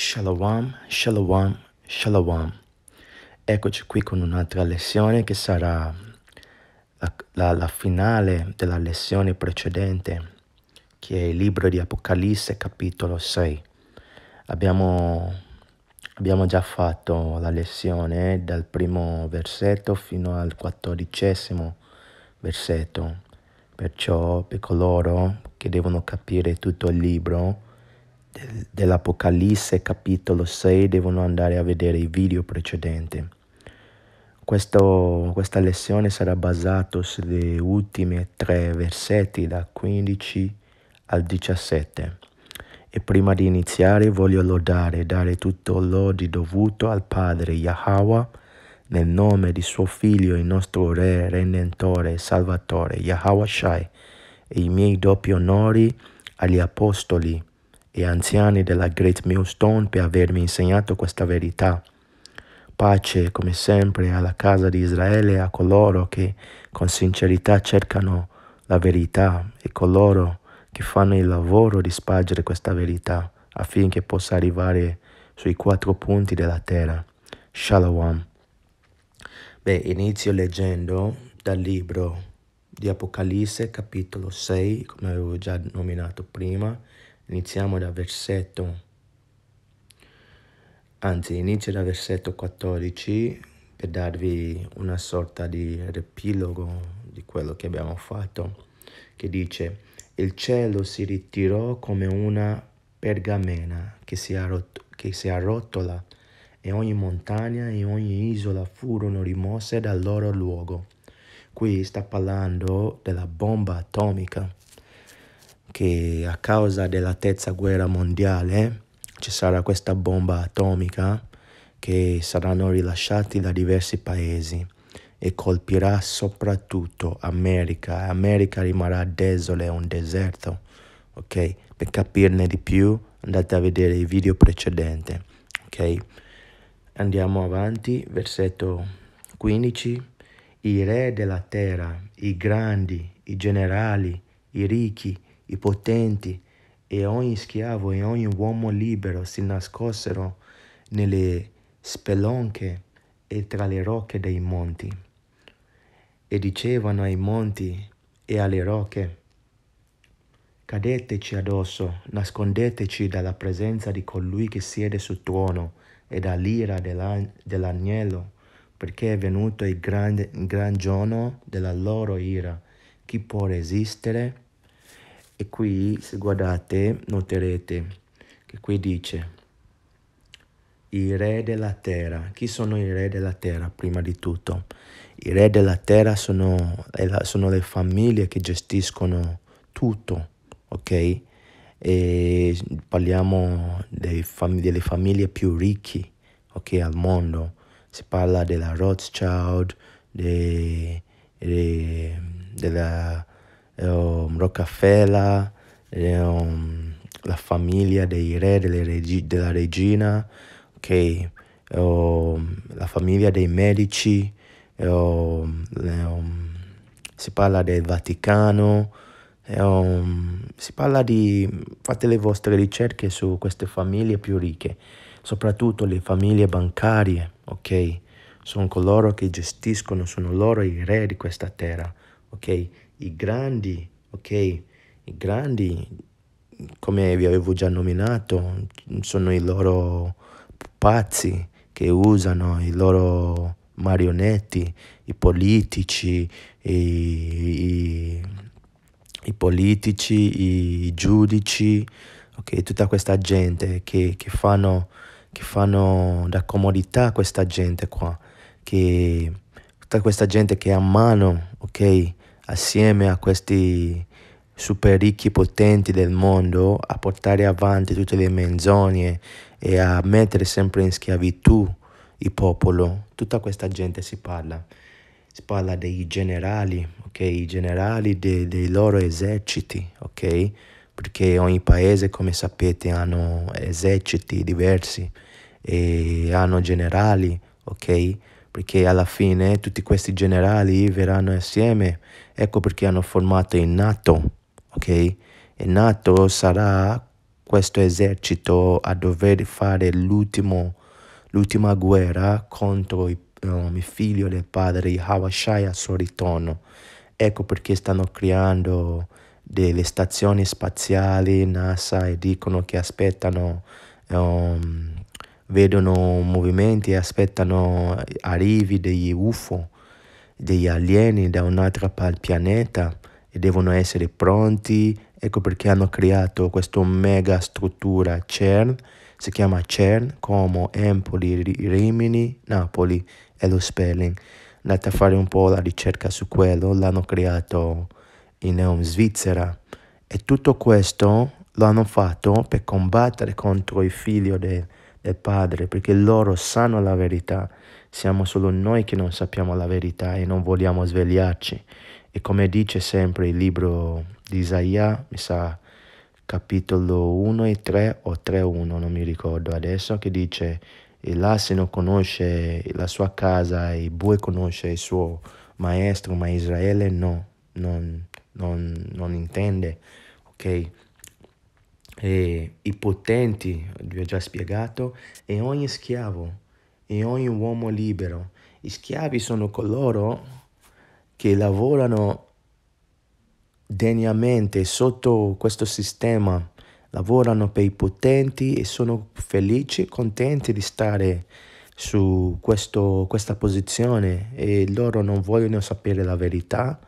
Shalom, shalom, shalom. Eccoci qui con un'altra lezione che sarà la, la, la, finale della lezione precedente, che è il libro di Apocalisse capitolo 6. Abbiamo, abbiamo già fatto la lezione dal primo versetto fino al quattordicesimo versetto, perciò per coloro che devono capire tutto il libro, dell'Apocalisse capitolo 6 devono andare a vedere i video precedenti. Questo, questa lezione sarà basata sulle ultime tre versetti da 15 al 17. E prima di iniziare voglio lodare e dare tutto l'odi dovuto al Padre Yahweh nel nome di suo Figlio, il nostro Re, Redentore e Salvatore, Yahweh Shai, e i miei doppi onori agli Apostoli e anziani della Great Millstone per avermi insegnato questa verità. Pace, come sempre, alla casa di Israele e a coloro che con sincerità cercano la verità e coloro che fanno il lavoro di spargere questa verità affinché possa arrivare sui quattro punti della terra. Shalom. Beh, inizio leggendo dal libro di Apocalisse, capitolo 6, come avevo già nominato prima, Iniziamo dal versetto, anzi inizio dal versetto 14 per darvi una sorta di repilogo di quello che abbiamo fatto, che dice il cielo si ritirò come una pergamena che si, arrot- che si arrotola e ogni montagna e ogni isola furono rimosse dal loro luogo. Qui sta parlando della bomba atomica che a causa della terza guerra mondiale ci sarà questa bomba atomica che saranno rilasciati da diversi paesi e colpirà soprattutto America. America rimarrà desola un deserto. Ok? Per capirne di più andate a vedere il video precedente. Ok? Andiamo avanti, versetto 15. I re della terra, i grandi, i generali, i ricchi, i potenti e ogni schiavo e ogni uomo libero si nascossero nelle spelonche e tra le rocche dei monti. E dicevano ai monti e alle rocche, Cadeteci addosso, nascondeteci dalla presenza di colui che siede sul trono e dall'ira dell'agnello, perché è venuto il gran, il gran giorno della loro ira. Chi può resistere? E qui, se guardate, noterete che qui dice i re della terra. Chi sono i re della terra, prima di tutto? I re della terra sono, sono le famiglie che gestiscono tutto, ok? E parliamo fam delle famiglie più ricche, ok, al mondo. Si parla della Rothschild, de, de, della um, Rockefeller, um, la famiglia dei re, regi- della regina, okay? um, la famiglia dei medici, eh, mm, mm, si parla del Vaticano, si parla di... fate le vostre ricerche su queste famiglie più ricche, soprattutto le famiglie bancarie, ok? Sono coloro che gestiscono, sono loro i re di questa terra, ok? i grandi, ok? I grandi, come vi avevo già nominato, sono i loro pazzi che usano i loro marionetti, i politici, i, i, i politici, i giudici, ok? tutta questa gente che, che, fanno, che fanno da comodità questa gente qua, che, tutta questa gente che ha mano, ok? assieme a questi super ricchi potenti del mondo a portare avanti tutte le menzogne e a mettere sempre in schiavitù il popolo. Tutta questa gente si parla, si parla dei generali, ok? I generali de, dei loro eserciti, ok? Perché ogni paese, come sapete, hanno eserciti diversi e hanno generali, ok? perché alla fine tutti questi generali verranno insieme, ecco perché hanno formato il Nato, ok? E Nato sarà questo esercito a dover fare l'ultima guerra contro i, um, il del padre Hawashai al suo ritorno. Ecco perché stanno creando delle stazioni spaziali, NASA, e dicono che aspettano um, vedono movimenti e aspettano arrivi degli UFO, degli alieni da un'altra pianeta e devono essere pronti. Ecco perché hanno creato questa mega struttura CERN, si chiama CERN, Como, Empoli, Rimini, Napoli e lo Spelling. Andate a fare un po' la ricerca su quello, l'hanno creato in Svizzera. E tutto questo l'hanno fatto per combattere contro il figlio del del Padre, perché loro sanno la verità, siamo solo noi che non sappiamo la verità e non vogliamo svegliarci. E come dice sempre il libro di Isaia, mi sa capitolo 1 e 3 o 3 1, non mi ricordo adesso, che dice e l'asino conosce la sua casa, e il bue conosce il suo maestro, ma Israele no, non, non, non intende, ok? e, i potenti, vi ho già spiegato, e ogni schiavo e ogni uomo libero. I schiavi sono coloro che lavorano degnamente sotto questo sistema, lavorano per i potenti e sono felici contenti di stare su questo, questa posizione e loro non vogliono sapere la verità,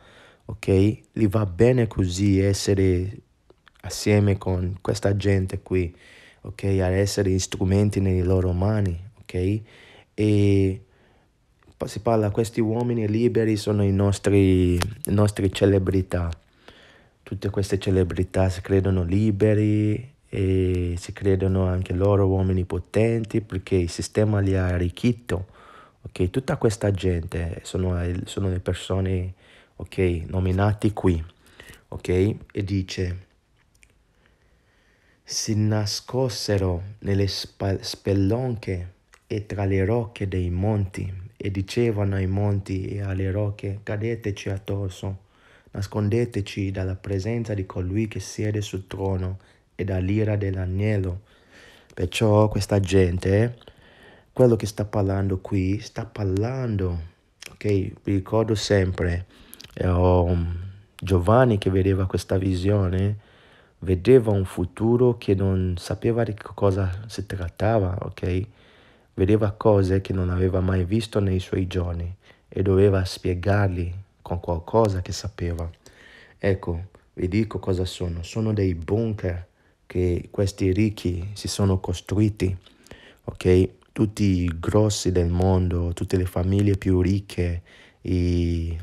ok? Li va bene così essere assieme con questa gente qui, ok? Ad essere strumenti nelle loro mani, ok? E si parla, questi uomini liberi sono i nostri, i nostri celebrità. Tutte queste celebrità si credono liberi e si credono anche loro uomini potenti perché il sistema li ha arricchito. Okay? Tutta questa gente sono, sono le persone ok? nominate qui. Okay? E dice si nascossero nelle spelonche e tra le rocche dei monti e dicevano ai monti e alle rocche cadeteci attorno, nascondeteci dalla presenza di colui che siede sul trono e dall'ira dell'agnello. Perciò questa gente, quello che sta parlando qui, sta parlando, ok? Vi ricordo sempre um, Giovanni che vedeva questa visione, vedeva un futuro che non sapeva di cosa si trattava, ok? Vedeva cose che non aveva mai visto nei suoi giorni e doveva spiegarli con qualcosa che sapeva. Ecco, vi dico cosa sono. Sono dei bunker che questi ricchi si sono costruiti, ok? Tutti i grossi del mondo, tutte le famiglie più ricche, i,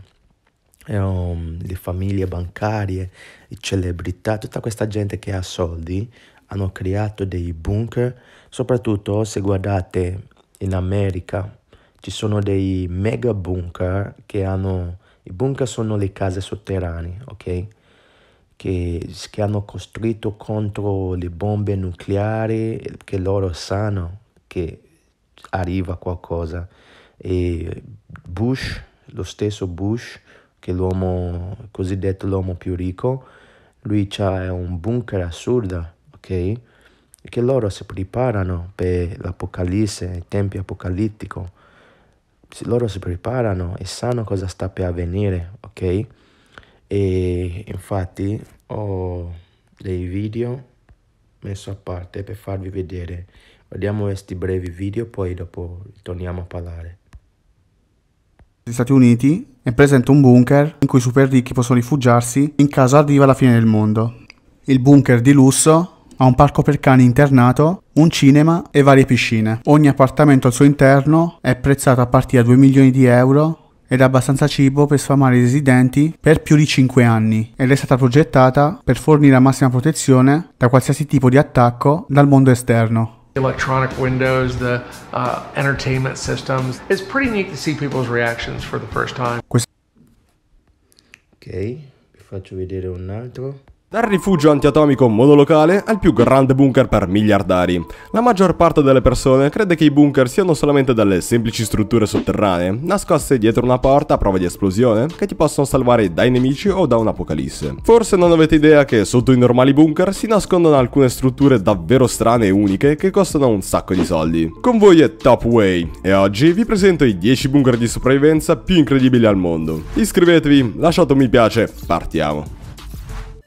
um, le famiglie bancarie, celebrità, tutta questa gente che ha soldi, hanno creato dei bunker, soprattutto se guardate in America ci sono dei mega bunker che hanno, i bunker sono le case sotterranee, ok? Che, che hanno costruito contro le bombe nucleari che loro sanno che arriva qualcosa e Bush, lo stesso Bush, che l'uomo cosiddetto l'uomo più ricco, lui c'ha un bunker assurdo, ok? Che loro si preparano per l'Apocalisse, il tempo apocalittico. Loro si preparano e sanno cosa sta per avvenire, ok? E infatti ho dei video messo a parte per farvi vedere. Guardiamo questi brevi video, poi dopo torniamo a parlare negli Stati Uniti è presente un bunker in cui i super ricchi possono rifugiarsi in caso arriva la fine del mondo. Il bunker di lusso ha un parco per cani internato, un cinema e varie piscine. Ogni appartamento al suo interno è prezzato a partire da 2 milioni di euro ed ha abbastanza cibo per sfamare i residenti per più di 5 anni ed è stata progettata per fornire la massima protezione da qualsiasi tipo di attacco dal mondo esterno. electronic windows, the uh, entertainment systems. It's pretty neat to see people's reactions for the first time. Ok, vi faccio vedere un altro. Dal rifugio antiatomico monolocale al più grande bunker per miliardari. La maggior parte delle persone crede che i bunker siano solamente delle semplici strutture sotterranee, nascoste dietro una porta a prova di esplosione, che ti possono salvare dai nemici o da un'apocalisse. Forse non avete idea che sotto i normali bunker si nascondono alcune strutture davvero strane e uniche che costano un sacco di soldi. Con voi è Top Way, e oggi vi presento i 10 bunker di sopravvivenza più incredibili al mondo. Iscrivetevi, lasciate un mi piace, partiamo.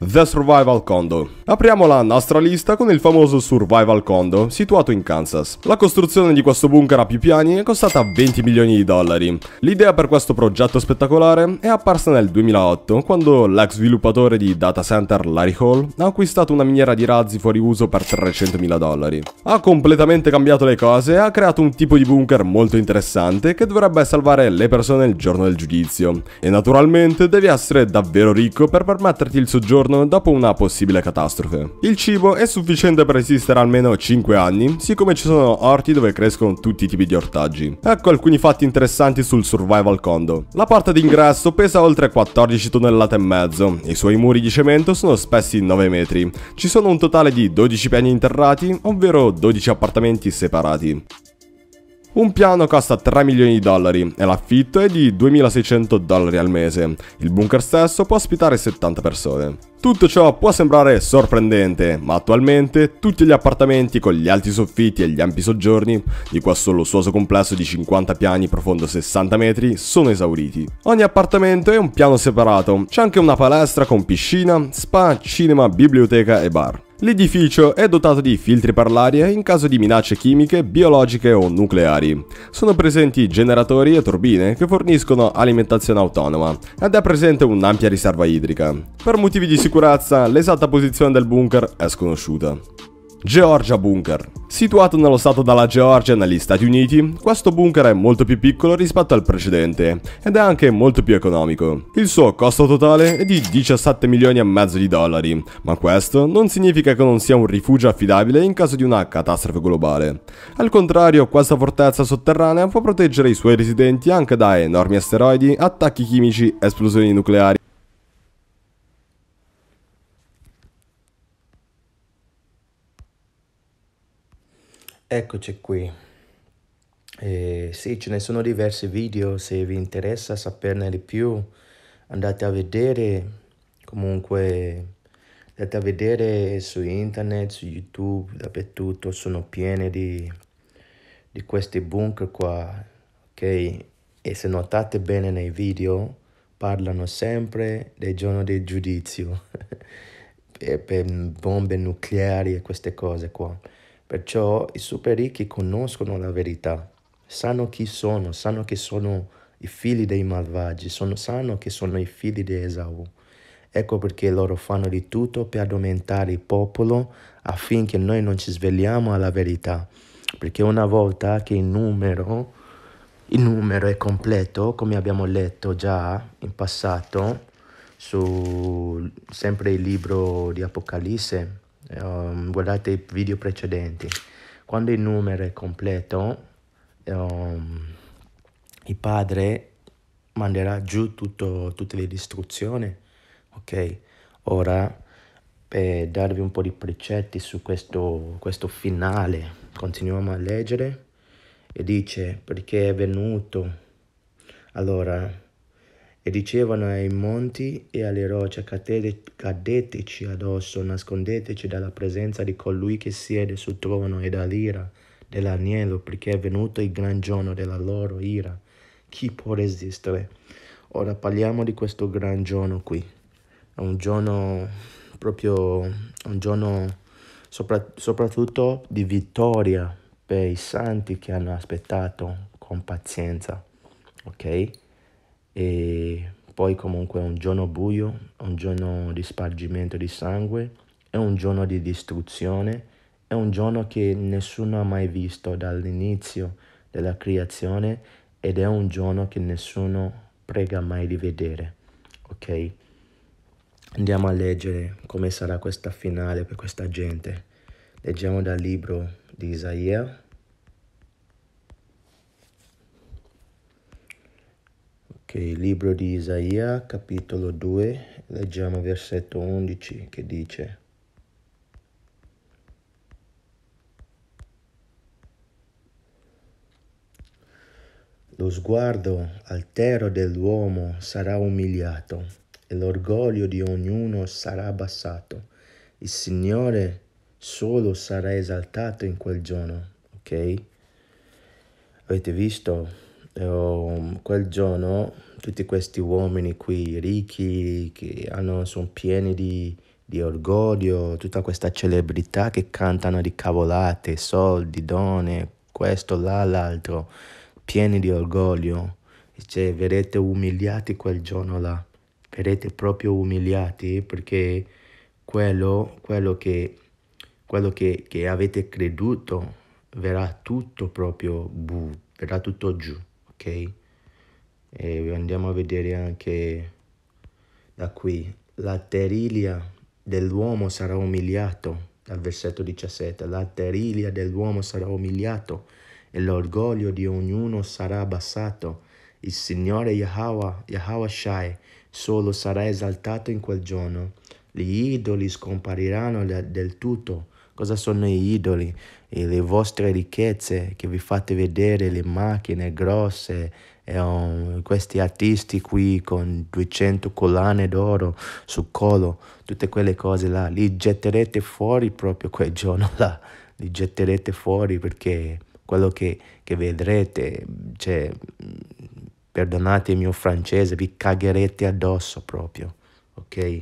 The Survival Condo. Apriamo la nostra lista con il famoso Survival Condo, situato in Kansas. La costruzione di questo bunker a più piani è costata 20 milioni di dollari. L'idea per questo progetto spettacolare è apparsa nel 2008, quando l'ex sviluppatore di data center Larry Hall ha acquistato una miniera di razzi fuori uso per 300 mila dollari. Ha completamente cambiato le cose e ha creato un tipo di bunker molto interessante che dovrebbe salvare le persone il giorno del giudizio. E naturalmente devi essere davvero ricco per permetterti il soggiorno dopo una possibile catastrofe catastrofe. Il cibo è sufficiente per resistere almeno 5 anni, siccome ci sono orti dove crescono tutti i tipi di ortaggi. Ecco alcuni fatti interessanti sul survival condo. La parte d'ingresso pesa oltre 14 tonnellate e mezzo, i suoi muri di cemento sono spessi 9 metri. Ci sono un totale di 12 piani interrati, ovvero 12 appartamenti separati. Un piano costa 3 milioni di dollari e l'affitto è di 2600 dollari al mese. Il bunker stesso può ospitare 70 persone. Tutto ciò può sembrare sorprendente, ma attualmente tutti gli appartamenti con gli alti soffitti e gli ampi soggiorni, di qua lussuoso complesso di 50 piani profondo 60 metri, sono esauriti. Ogni appartamento è un piano separato, c'è anche una palestra con piscina, spa, cinema, biblioteca e bar. L'edificio è dotato di filtri per l'aria in caso di minacce chimiche, biologiche o nucleari. Sono presenti generatori e turbine che forniscono alimentazione autonoma ed è presente un'ampia riserva idrica. Per motivi di sicurezza, l'esatta posizione del bunker è sconosciuta. Georgia Bunker Situato nello stato della Georgia negli Stati Uniti, questo bunker è molto più piccolo rispetto al precedente ed è anche molto più economico. Il suo costo totale è di 17 milioni e mezzo di dollari, ma questo non significa che non sia un rifugio affidabile in caso di una catastrofe globale. Al contrario, questa fortezza sotterranea può proteggere i suoi residenti anche da enormi asteroidi, attacchi chimici, esplosioni nucleari Eccoci qui. Eh, sì, ce ne sono diversi video, se vi interessa saperne di più andate a vedere, comunque andate a vedere su internet, su YouTube, dappertutto, sono pieni di, di questi bunker qua, ok? E se notate bene nei video parlano sempre del giorno del giudizio, per, per bombe nucleari e queste cose qua. Perciò i super ricchi conoscono la verità, sanno chi sono, sanno che sono i figli dei malvagi, sono, sanno che sono i figli di Esau. Ecco perché loro fanno di tutto per addormentare il popolo affinché noi non ci svegliamo alla verità. Perché una volta che il numero, il numero è completo, come abbiamo letto già in passato, su sempre il libro di Apocalisse, um, guardate i video precedenti, quando il numero è completo, um, il padre manderà giù tutto, tutte le istruzioni, ok? Ora, per darvi un po' di precetti su questo, questo finale, continuiamo a leggere e dice perché è venuto. Allora, e dicevano ai monti e alle rocce, cadeteci addosso, nascondeteci dalla presenza di colui che siede sul trono e dall'ira dell'agnello, perché è venuto il gran giorno della loro ira. Chi può resistere? Ora parliamo di questo gran giorno qui. È un giorno proprio, un giorno sopra, soprattutto di vittoria per i santi che hanno aspettato con pazienza. Ok? e poi comunque è un giorno buio, un giorno di spargimento di sangue, è un giorno di distruzione, è un giorno che nessuno ha mai visto dall'inizio della creazione ed è un giorno che nessuno prega mai di vedere. Ok? Andiamo a leggere come sarà questa finale per questa gente. Leggiamo dal libro di Isaia, il libro di Isaia, capitolo 2, leggiamo versetto 11 che dice Lo sguardo altero dell'uomo sarà umiliato e l'orgoglio di ognuno sarà abbassato. Il Signore solo sarà esaltato in quel giorno, ok? Avete visto Ehm, quel giorno tutti questi uomini qui ricchi che hanno, sono pieni di, di orgoglio, tutta questa celebrità che cantano di cavolate, soldi, donne, questo, là, l'altro, pieni di orgoglio. Cioè, verrete umiliati quel giorno là, verrete proprio umiliati perché quello, quello, che, quello che, che avete creduto verrà tutto proprio bu, verrà tutto giù ok? E andiamo a vedere anche da qui. La teriglia dell'uomo sarà umiliato, dal versetto 17. La teriglia dell'uomo sarà umiliato e l'orgoglio di ognuno sarà abbassato. Il Signore Yahweh, Yahweh Shai, solo sarà esaltato in quel giorno. Gli idoli scompariranno del tutto cosa sono gli idoli e le vostre ricchezze che vi fate vedere le macchine grosse e, um, questi artisti qui con 200 collane d'oro sul collo tutte quelle cose là li getterete fuori proprio quel giorno là li getterete fuori perché quello che, che vedrete cioè perdonate il mio francese vi cagherete addosso proprio ok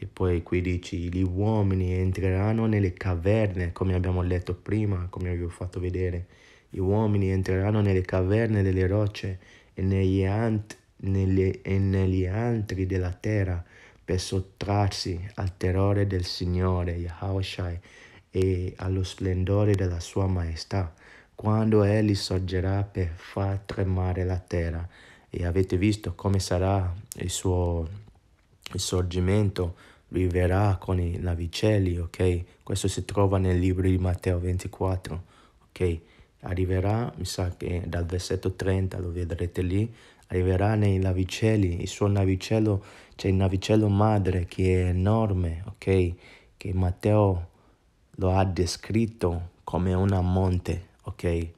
e poi qui dici, gli uomini entreranno nelle caverne, come abbiamo letto prima, come vi ho fatto vedere. Gli uomini entreranno nelle caverne delle rocce e negli, ant, nelle, e negli antri della terra per sottrarsi al terrore del Signore, Yahushai, e allo splendore della sua maestà, quando Egli sorgerà per far tremare la terra. E avete visto come sarà il suo il sorgimento viverà con i navicelli, ok? Questo si trova nel libro di Matteo 24, ok? Arriverà, mi sa che dal versetto 30 lo vedrete lì, arriverà nei navicelli, il suo navicello, c'è il navicello madre che è enorme, ok? Che Matteo lo ha descritto come una monte, ok?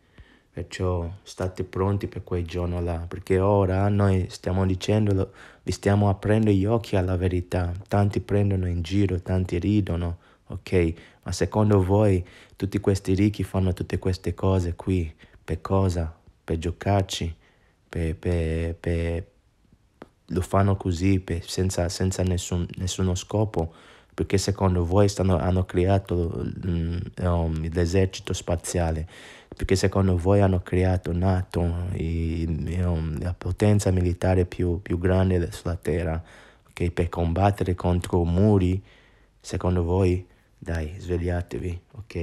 Perciò state pronti per quel giorno là, perché ora noi stiamo dicendolo, vi stiamo aprendo gli occhi alla verità. Tanti prendono in giro, tanti ridono, ok? Ma secondo voi tutti questi ricchi fanno tutte queste cose qui? Per cosa? Per giocarci? Per, per, per, lo fanno così senza, senza nessun, nessuno scopo, perché secondo voi stanno, hanno creato um, l'esercito spaziale perché secondo voi hanno creato NATO e, um, la potenza militare più, più grande sulla Terra okay, per combattere contro muri, secondo voi, dai, svegliatevi, ok?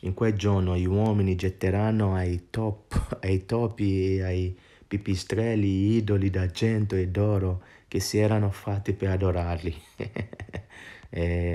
In quel giorno gli uomini getteranno ai, top, ai topi e ai pipistrelli idoli d'argento e d'oro che si erano fatti per adorarli. e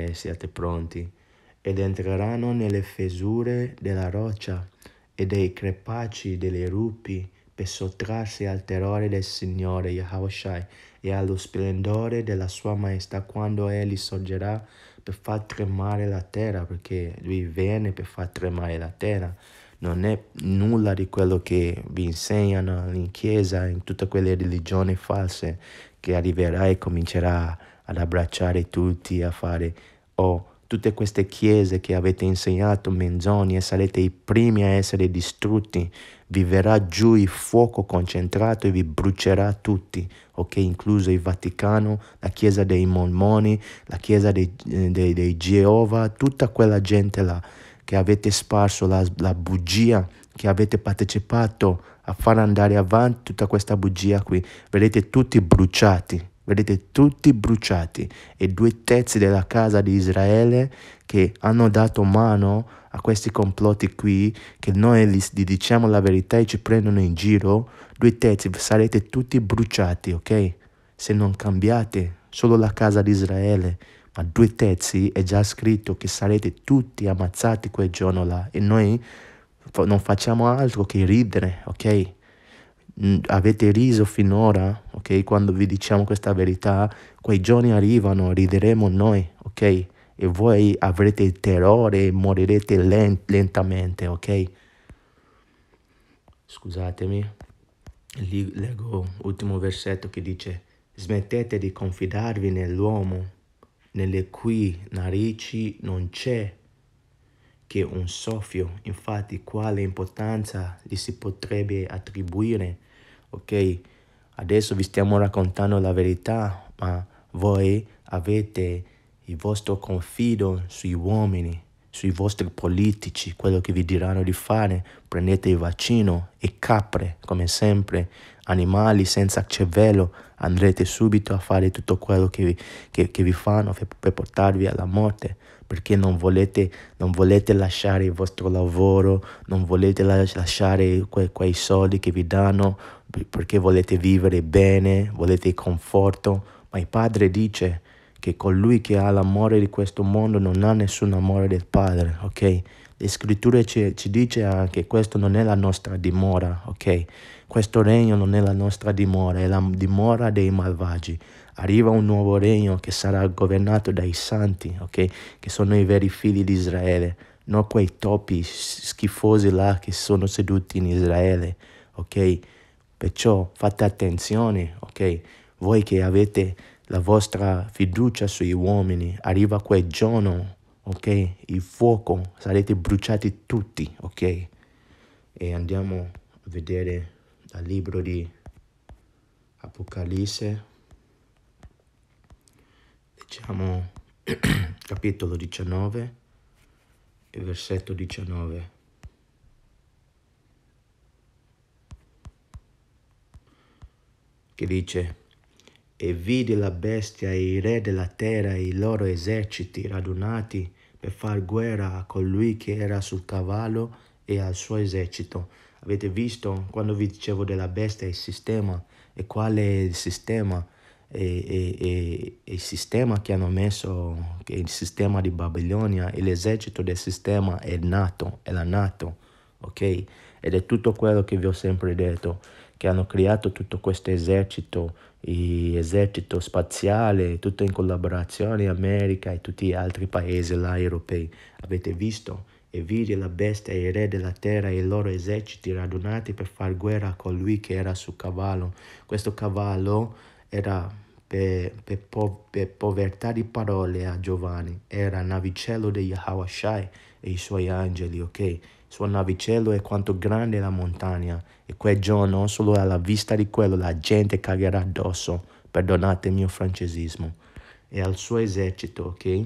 eh, siate pronti ed entreranno nelle fesure della roccia e dei crepacci delle rupi per sottrarsi al terrore del Signore Yahushai e allo splendore della sua maestà quando egli sorgerà per far tremare la terra, perché lui viene per far tremare la terra. Non è nulla di quello che vi insegnano in chiesa, in tutte quelle religioni false, che arriverà e comincerà ad abbracciare tutti, a fare, oh, tutte queste chiese che avete insegnato menzogne, sarete i primi a essere distrutti, vi verrà giù il fuoco concentrato e vi brucerà tutti, ok? Incluso il Vaticano, la chiesa dei Mormoni, la chiesa dei, eh, dei, dei Geova, tutta quella gente là che avete sparso la, la bugia, che avete partecipato a far andare avanti tutta questa bugia qui, verrete tutti bruciati vedete tutti bruciati e due terzi della casa di Israele che hanno dato mano a questi complotti qui, che noi gli diciamo la verità e ci prendono in giro, due terzi sarete tutti bruciati, ok? Se non cambiate, solo la casa di Israele, ma due terzi è già scritto che sarete tutti ammazzati quel giorno là e noi non facciamo altro che ridere, ok? avete riso finora, ok? Quando vi diciamo questa verità, quei giorni arrivano, rideremo noi, ok? E voi avrete il terrore e morirete lent lentamente, ok? Scusatemi, lì leggo l'ultimo versetto che dice smettete di confidarvi nell'uomo, nelle cui narici non c'è che un soffio, infatti quale importanza gli si potrebbe attribuire ok? Adesso vi stiamo raccontando la verità, ma voi avete il vostro confido sui uomini sui vostri politici, quello che vi diranno di fare, prendete il vaccino e capre, come sempre, animali senza cervello, andrete subito a fare tutto quello che vi, che, che vi fanno per, per, portarvi alla morte, perché non volete, non volete, lasciare il vostro lavoro, non volete lasciare que, quei soldi che vi danno, perché volete vivere bene, volete conforto, ma il padre dice che colui che ha l'amore di questo mondo non ha nessun amore del Padre, ok? Le scritture ci, ci dice anche che questa non è la nostra dimora, ok? Questo regno non è la nostra dimora, è la dimora dei malvagi. Arriva un nuovo regno che sarà governato dai santi, ok? Che sono i veri figli di Israele, non quei topi schifosi là che sono seduti in Israele, ok? Perciò fate attenzione, ok? Voi che avete la vostra fiducia sugli uomini, arriva quel giorno, ok? Il fuoco, sarete bruciati tutti, ok? E andiamo a vedere dal libro di Apocalisse, leggiamo capitolo 19 e versetto 19. che dice e vide la bestia e i re della terra e i loro eserciti radunati per far guerra a colui che era sul cavallo e al suo esercito. Avete visto quando vi dicevo della bestia il sistema e qual è il sistema? E, e, e, il sistema che hanno messo, che il sistema di Babilonia, e l'esercito del sistema è nato, è la Nato, ok? Ed è tutto quello che vi ho sempre detto che hanno creato tutto questo esercito, esercito spaziale, tutto in collaborazione America e tutti gli altri paesi là europei. Avete visto? E vide la bestia e i re della terra e i loro eserciti radunati per far guerra a colui che era sul cavallo. Questo cavallo era per, per, po- per, povertà di parole a Giovanni, era navicello di Yahawashai e i suoi angeli, ok? Suo navicello e quanto grande la montagna e quel giorno solo alla vista di quello la gente cagherà addosso, perdonate il mio francesismo, e al suo esercito, ok?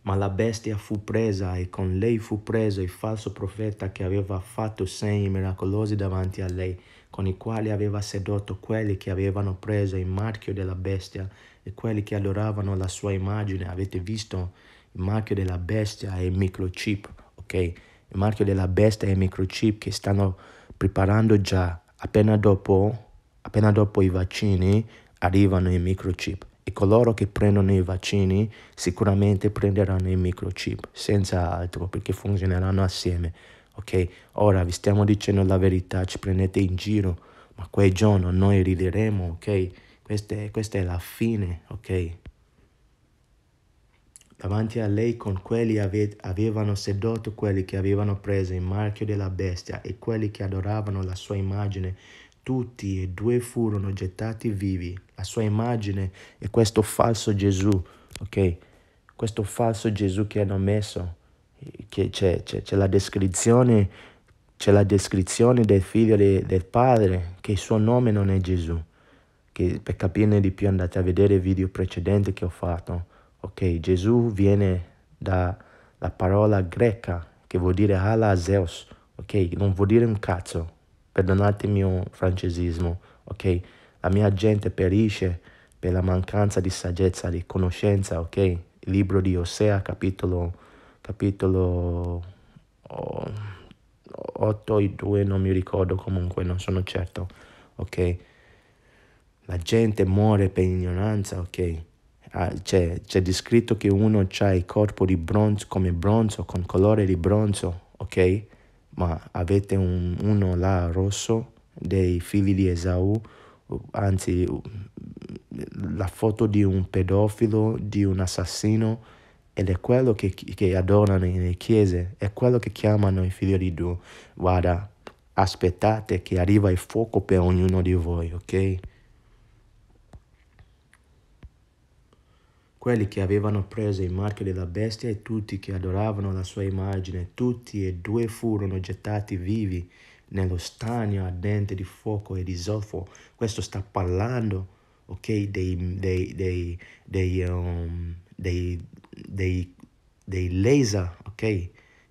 Ma la bestia fu presa e con lei fu preso il falso profeta che aveva fatto segni miracolosi davanti a lei, con i quali aveva sedotto quelli che avevano preso il marchio della bestia e quelli che adoravano la sua immagine. Avete visto il marchio della bestia e il microchip ok? il marchio della bestia e i microchip che stanno preparando già appena dopo, appena dopo, i vaccini arrivano i microchip e coloro che prendono i vaccini sicuramente prenderanno i microchip senza altro perché funzioneranno assieme. Ok, ora vi stiamo dicendo la verità, ci prendete in giro, ma quel giorno noi rideremo, ok? Questa è, questa è la fine, ok? Davanti a lei con quelli ave- avevano sedotto quelli che avevano preso il marchio della bestia e quelli che adoravano la sua immagine. Tutti e due furono gettati vivi. La sua immagine è questo falso Gesù, ok? Questo falso Gesù che hanno messo, che c'è, c'è, c'è la descrizione c'è la descrizione del figlio de, del padre, che il suo nome non è Gesù. Che per capirne di più andate a vedere il video precedente che ho fatto. Ok, Gesù viene dalla parola greca che vuol dire ala Zeus, ok? Non vuol dire un cazzo, perdonate il mio francesismo, ok? La mia gente perisce per la mancanza di saggezza, di conoscenza, ok? Il libro di Osea, capitolo, capitolo 8 e 2, non mi ricordo comunque, non sono certo, ok? La gente muore per ignoranza, ok? Ah, c'è, c'è descritto che uno ha il corpo di bronzo come bronzo, con colore di bronzo, ok? Ma avete un, uno là rosso dei figli di Esau, anzi la foto di un pedofilo, di un assassino, ed è quello che, che adorano nelle chiese, è quello che chiamano i figli di Dio. Guarda, aspettate che arriva il fuoco per ognuno di voi, ok? quelli che avevano preso il marchio della bestia e tutti che adoravano la sua immagine, tutti e due furono gettati vivi nello stagno ardente di fuoco e di zolfo. Questo sta parlando, ok, dei, dei, dei, dei, um, dei, dei, dei laser, ok? Il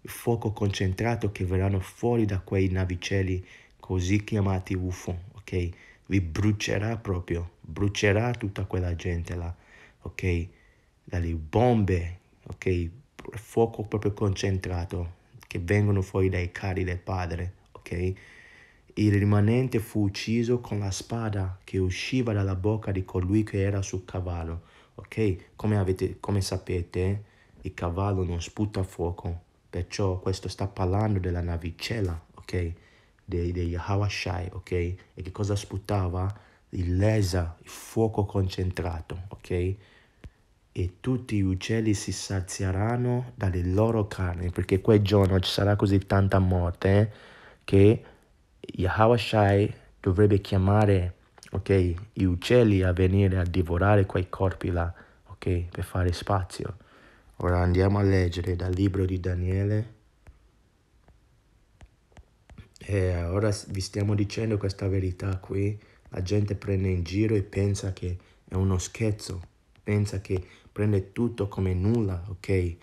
fuoco concentrato che verranno fuori da quei navicelli così chiamati UFO, ok? Vi brucerà proprio, brucerà tutta quella gente là, ok? dalle bombe, ok? Fuoco proprio concentrato che vengono fuori dai cari del padre, ok? Il rimanente fu ucciso con la spada che usciva dalla bocca di colui che era sul cavallo, ok? Come, avete, come sapete, il cavallo non sputa fuoco, perciò questo sta parlando della navicella, ok? degli de Hawashai, ok? E che cosa sputava? Il lesa, il fuoco concentrato, ok? e tutti gli uccelli si sazieranno dalle loro carni, perché quel giorno ci sarà così tanta morte eh, che Yahweh Shai dovrebbe chiamare okay, gli uccelli a venire a divorare quei corpi là, ok, per fare spazio. Ora andiamo a leggere dal libro di Daniele. E ora vi stiamo dicendo questa verità qui. La gente prende in giro e pensa che è uno scherzo, pensa che prende tutto come nulla, ok?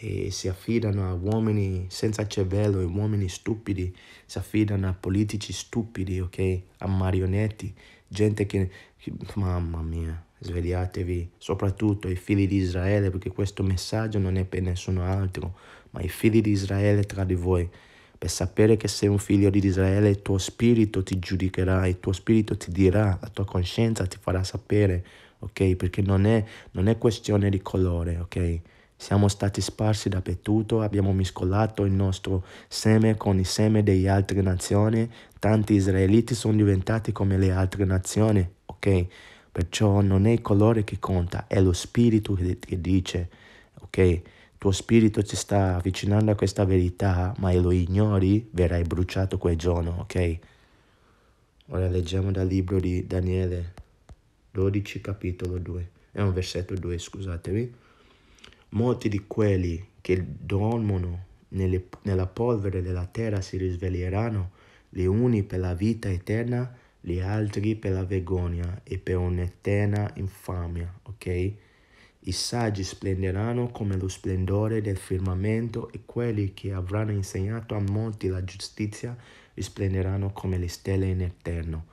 E si affidano a uomini senza cervello, e uomini stupidi, si affidano a politici stupidi, ok? A marionetti, gente che... che mamma mia, svegliatevi, soprattutto i figli di Israele, perché questo messaggio non è per nessuno altro, ma i figli di Israele tra di voi per sapere che sei un figlio di Israele, il tuo spirito ti giudicherà, il tuo spirito ti dirà, la tua coscienza ti farà sapere ok? Perché non è, non è questione di colore, ok? Siamo stati sparsi dappertutto, abbiamo miscolato il nostro seme con il seme delle altre nazioni, tanti israeliti sono diventati come le altre nazioni, ok? Perciò non è il colore che conta, è lo spirito che, che dice, ok? tuo spirito ti sta avvicinando a questa verità, ma lo ignori, verrai bruciato quel giorno, ok? Ora leggiamo dal libro di Daniele. 12 capitolo 2, è un versetto 2 scusatemi, molti di quelli che dormono nelle, nella polvere della terra si risveglieranno, gli uni per la vita eterna, gli altri per la vergogna e per un'eterna infamia, ok? I saggi splenderanno come lo splendore del firmamento e quelli che avranno insegnato a molti la giustizia risplenderanno come le stelle in eterno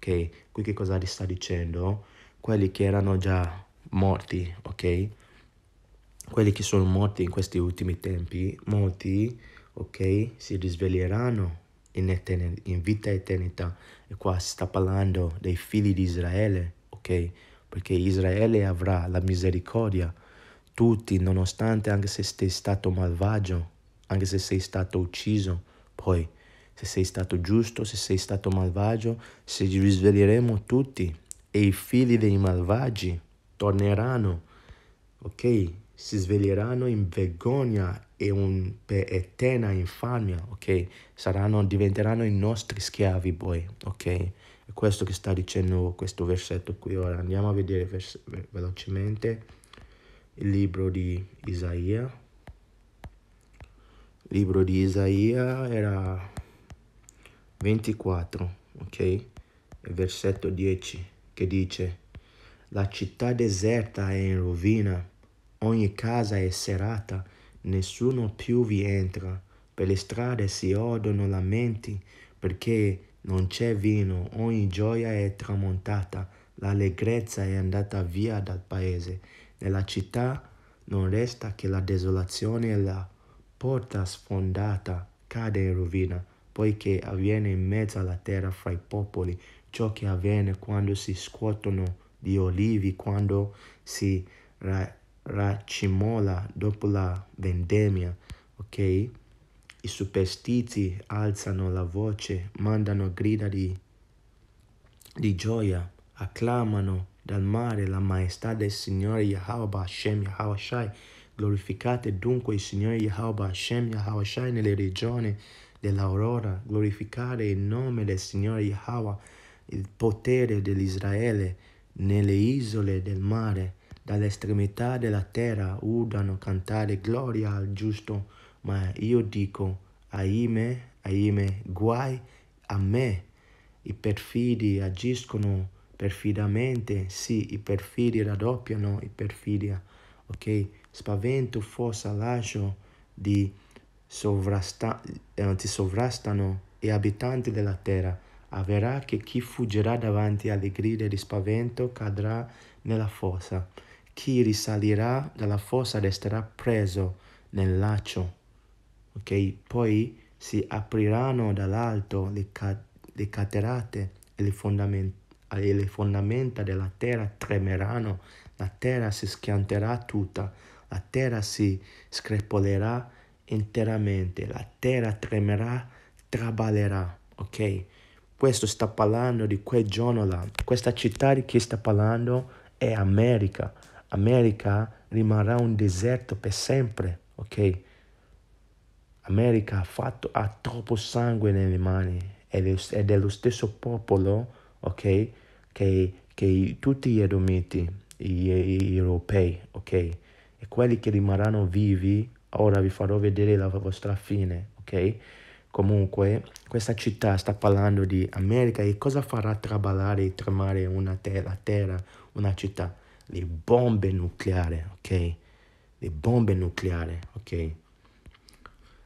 ok? Qui che cosa sta dicendo? Quelli che erano già morti, ok? Quelli che sono morti in questi ultimi tempi, molti, ok? Si risveglieranno in, etern- in vita eternità. E qua si sta parlando dei figli di Israele, ok? Perché Israele avrà la misericordia. Tutti, nonostante anche se sei stato malvagio, anche se sei stato ucciso, poi se sei stato giusto, se sei stato malvagio, se ci risveglieremo tutti e i figli dei malvagi torneranno, ok? Si sveglieranno in vergogna e un, per eterna infamia, ok? Saranno, diventeranno i nostri schiavi poi, ok? È questo che sta dicendo questo versetto qui. Ora andiamo a vedere vers- velocemente il libro di Isaia. Il libro di Isaia era 24, ok? Il Versetto 10 che dice, la città deserta è in rovina, ogni casa è serata, nessuno più vi entra, per le strade si odono lamenti, perché non c'è vino, ogni gioia è tramontata, l'allegrezza è andata via dal paese. Nella città non resta che la desolazione e la porta sfondata cade in rovina poiché avviene in mezzo alla terra fra i popoli ciò che avviene quando si scuotono gli olivi, quando si ra- racimola dopo la vendemmia, ok? I superstiti alzano la voce, mandano grida di, di gioia, acclamano dal mare la maestà del Signore Yahweh Hashem Yahweh Shai. Glorificate dunque il Signore Yahweh Hashem Yahweh Shai nelle regioni dell'aurora, glorificare il nome del Signore Yahweh, il potere dell'Israele nelle isole del mare, dall'estremità della terra udano cantare gloria al giusto, ma io dico, ahime, ahime, guai a me, i perfidi agiscono perfidamente, sì, i perfidi raddoppiano, i perfidia, ok? Spavento, forza, lascio di sovrasta, eh, ti sovrastano e abitanti della terra. Avverrà che chi fuggirà davanti alle grida di spavento cadrà nella fossa. Chi risalirà dalla fossa resterà preso nel laccio. Ok? Poi si apriranno dall'alto le, ca- le caterate e le, fondament- e le fondamenta della terra tremeranno. La terra si schianterà tutta. La terra si screpolerà interamente, la terra tremerà, traballerà, ok? Questo sta parlando di quel giorno là. Questa città di cui sta parlando è America. America rimarrà un deserto per sempre, ok? America ha, fatto, ha troppo sangue nelle mani ed è lo stesso popolo, ok? Che, che tutti gli edomiti, gli, gli europei, ok? E quelli che rimarranno vivi ora vi farò vedere la vostra fine, ok? Comunque, questa città sta parlando di America e cosa farà traballare e tremare una terra, la terra, una città? Le bombe nucleari, ok? Le bombe nucleari, ok?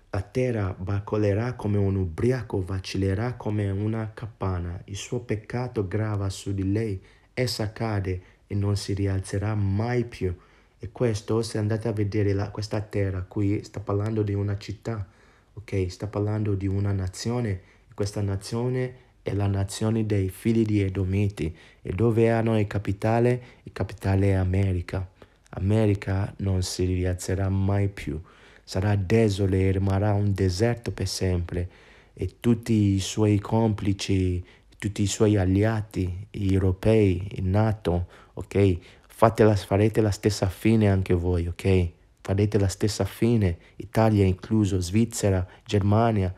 La terra barcolerà come un ubriaco, vacillerà come una capanna. Il suo peccato grava su di lei, essa cade e non si rialzerà mai più. E questo, se andate a vedere la, questa terra qui, sta parlando di una città, ok? Sta parlando di una nazione. Questa nazione è la nazione dei figli di Edomiti. E dove hanno il capitale? Il capitale è America. America non si rialzerà mai più. Sarà desole e rimarrà un deserto per sempre. E tutti i suoi complici tutti i suoi alleati europei, NATO, ok? Fatela, farete la stessa fine anche voi, ok? Farete la stessa fine, Italia incluso, Svizzera, Germania,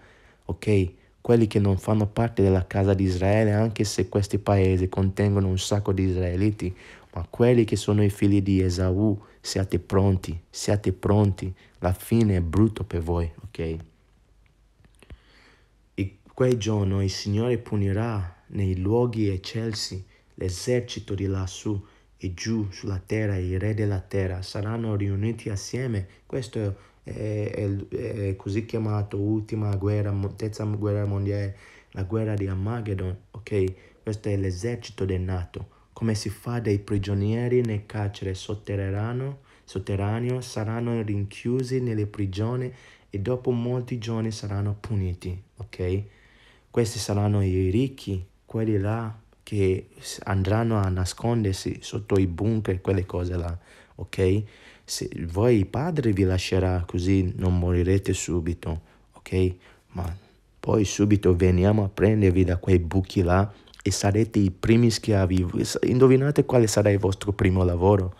ok? Quelli che non fanno parte della casa di Israele, anche se questi paesi contengono un sacco di israeliti, ma quelli che sono i figli di Esau, siate pronti, siate pronti, la fine è brutta per voi, ok? E quel giorno il Signore punirà nei luoghi eccelsi l'esercito di lassù e giù sulla terra i re della terra saranno riuniti assieme. Questo è, è, è così chiamato ultima guerra, terza guerra mondiale, la guerra di Armageddon, ok? Questo è l'esercito del Nato. Come si fa dei prigionieri nel carcere sotterraneo, sotterraneo saranno rinchiusi nelle prigioni e dopo molti giorni saranno puniti, ok? Questi saranno i ricchi, quelli là che andranno a nascondersi sotto i bunker, quelle cose là, ok? Se voi il padre vi lascerà così non morirete subito, ok? Ma poi subito veniamo a prendervi da quei buchi là e sarete i primi schiavi. Indovinate quale sarà il vostro primo lavoro?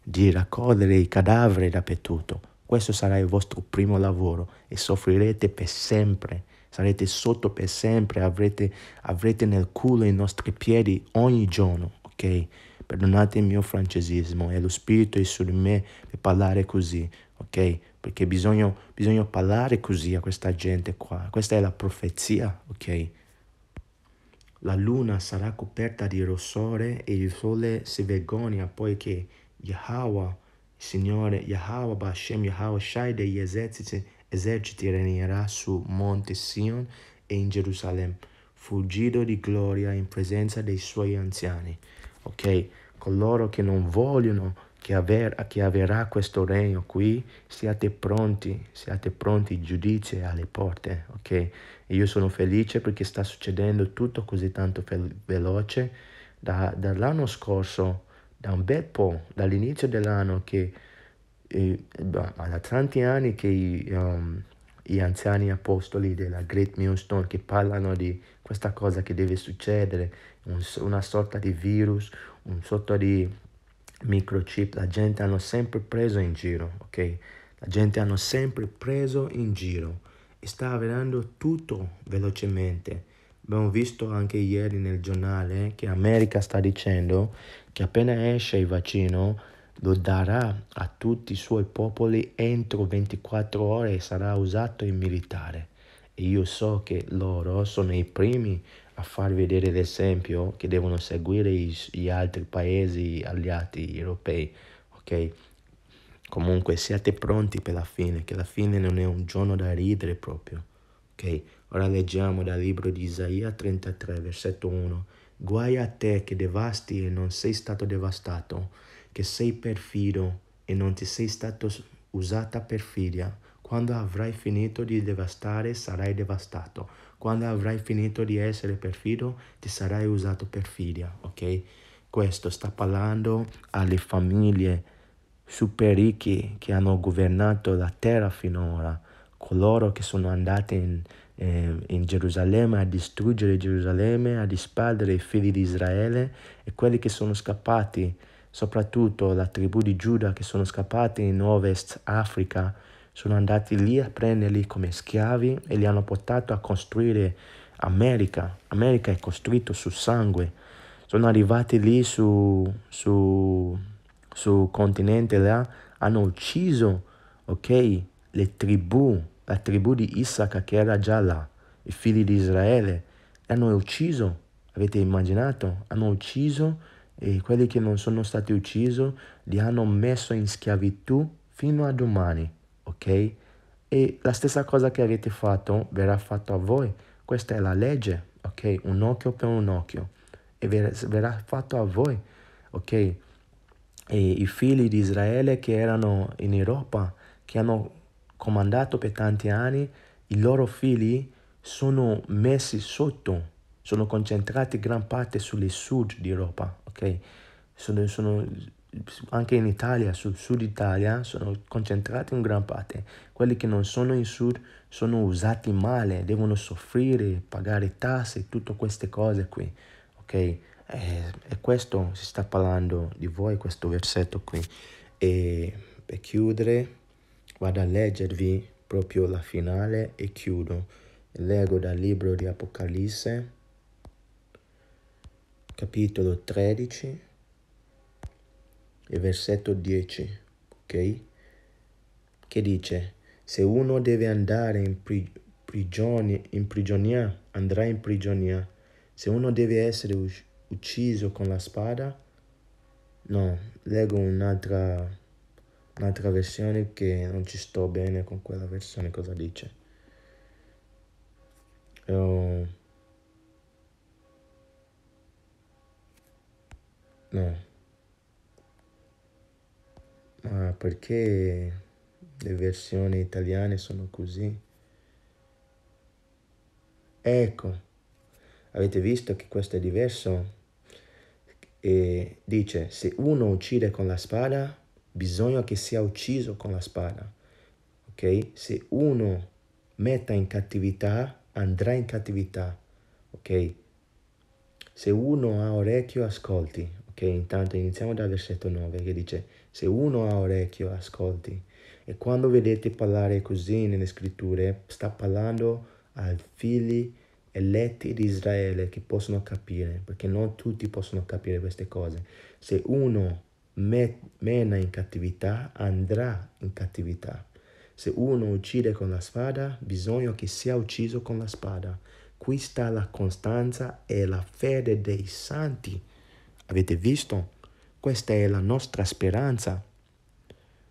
Di raccogliere i cadaveri dappertutto. Questo sarà il vostro primo lavoro e soffrirete per sempre sarete sotto per sempre, avrete, avrete nel culo i nostri piedi ogni giorno, ok? Perdonate il mio francesismo e lo spirito è su di me per parlare così, ok? Perché bisogna, bisogna parlare così a questa gente qua, questa è la profezia, ok? La luna sarà coperta di rossore e il sole si vergogna poiché Yahweh, il Signore, Yahweh Bashem, Yahweh Shai degli eserciti eserciti regnerà su Monte Sion e in Gerusalemme, fuggito di gloria in presenza dei suoi anziani. Ok, coloro che non vogliono che, aver, che avverrà questo regno qui, siate pronti, siate pronti, il giudizio alle porte, ok? E io sono felice perché sta succedendo tutto così tanto veloce. Da, dall'anno scorso, da un bel po', dall'inizio dell'anno che e, da tanti anni che um, gli anziani apostoli della Great Millstone che parlano di questa cosa che deve succedere, un, una sorta di virus, un sorta di microchip, la gente hanno sempre preso in giro, ok? La gente hanno sempre preso in giro e sta avvenendo tutto velocemente. Abbiamo visto anche ieri nel giornale che America sta dicendo che appena esce il vaccino lo darà a tutti i suoi popoli entro 24 ore e sarà usato in militare. E io so che loro sono i primi a far vedere l'esempio che devono seguire gli altri paesi alleati europei, ok? Comunque siate pronti per la fine, che la fine non è un giorno da ridere proprio, ok? Ora leggiamo dal libro di Isaia 33, versetto 1. Guai a te che devasti e non sei stato devastato che sei perfido e non ti sei stato usata perfidia. Quando avrai finito di devastare, sarai devastato. Quando avrai finito di essere perfido, ti sarai usato perfidia, ok? Questo sta parlando alle famiglie super ricche che hanno governato la terra finora, coloro che sono andati in, eh, in Gerusalemme a distruggere Gerusalemme, a disperdere i figli di Israele e quelli che sono scappati soprattutto la tribù di Giuda che sono scappati in Ovest Africa, sono andati lì a prenderli come schiavi e li hanno portati a costruire America. America è costruito su sangue. Sono arrivati lì su, su, su continente là, hanno ucciso, ok, le tribù, la tribù di Isaac che era già là, i figli di Israele, hanno ucciso, avete immaginato, hanno ucciso e quelli che non sono stati uccisi li hanno messo in schiavitù fino a domani, ok? E la stessa cosa che avete fatto verrà fatta a voi. Questa è la legge, ok? Un occhio per un occhio. E verrà fatto a voi, ok? E i figli di Israele che erano in Europa, che hanno comandato per tanti anni, i loro figli sono messi sotto, sono concentrati gran parte sulle sud di Europa, ok? Sono, sono, anche in Italia, sul sud Italia, sono concentrati in gran parte. Quelli che non sono in sud sono usati male, devono soffrire, pagare tasse, tutte queste cose qui, ok? E, e questo si sta parlando di voi, questo versetto qui. E per chiudere, vado a leggervi proprio la finale e chiudo. Leggo dal libro di Apocalisse capitolo 13 e versetto 10, ok? Che dice, se uno deve andare in prigione, in prigionia, andrà in prigionia. Se uno deve essere ucciso con la spada, no, leggo un'altra, un'altra versione che non ci sto bene con quella versione, cosa dice? Oh. No. Ma perché le versioni italiane sono così? Ecco, avete visto che questo è diverso? E dice, se uno uccide con la spada, bisogna che sia ucciso con la spada. Ok? Se uno metta in cattività, andrà in cattività. Ok? Se uno ha orecchio, ascolti che intanto iniziamo dal versetto 9 che dice se uno ha orecchio ascolti e quando vedete parlare così nelle scritture sta parlando ai figli eletti di Israele che possono capire perché non tutti possono capire queste cose se uno mena in cattività andrà in cattività se uno uccide con la spada, bisogna che sia ucciso con la spada. Qui sta la costanza e la fede dei santi Avete visto? Questa è la nostra speranza.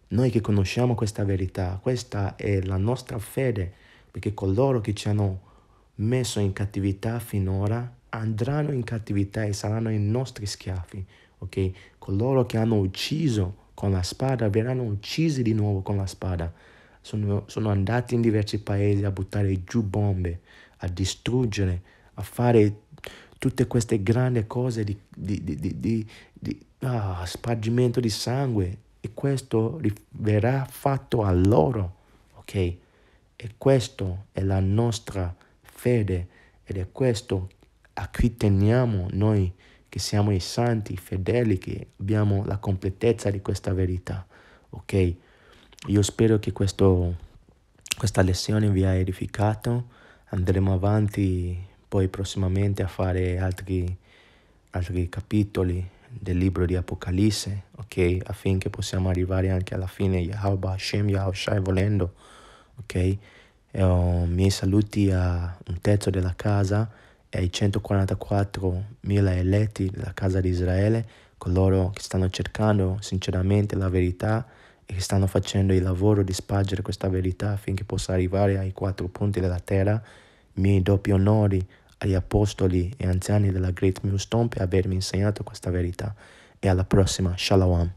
Noi che conosciamo questa verità, questa è la nostra fede, perché coloro che ci hanno messo in cattività finora andranno in cattività e saranno i nostri schiavi, ok? Coloro che hanno ucciso con la spada verranno uccisi di nuovo con la spada. Sono, sono andati in diversi paesi a buttare giù bombe, a distruggere, a fare tutte queste grandi cose di, di, di, di ah, spargimento di sangue e questo verrà fatto a loro, ok? E questa è la nostra fede ed è questo a cui teniamo noi che siamo i santi, fedeli, che abbiamo la completezza di questa verità, ok? Io spero che questo, questa lezione vi ha edificato, andremo avanti poi prossimamente a fare altri, altri capitoli del libro di Apocalisse, ok? Affinché possiamo arrivare anche alla fine, Yahweh Hashem, Yahushai volendo, ok? E, oh, miei saluti a un terzo della casa e ai 144.000 eletti della casa di Israele, coloro che stanno cercando sinceramente la verità e che stanno facendo il lavoro di spargere questa verità affinché possa arrivare ai quattro punti della terra miei doppi onori agli apostoli e anziani della Great Millstone per avermi insegnato questa verità. E alla prossima, Shalom.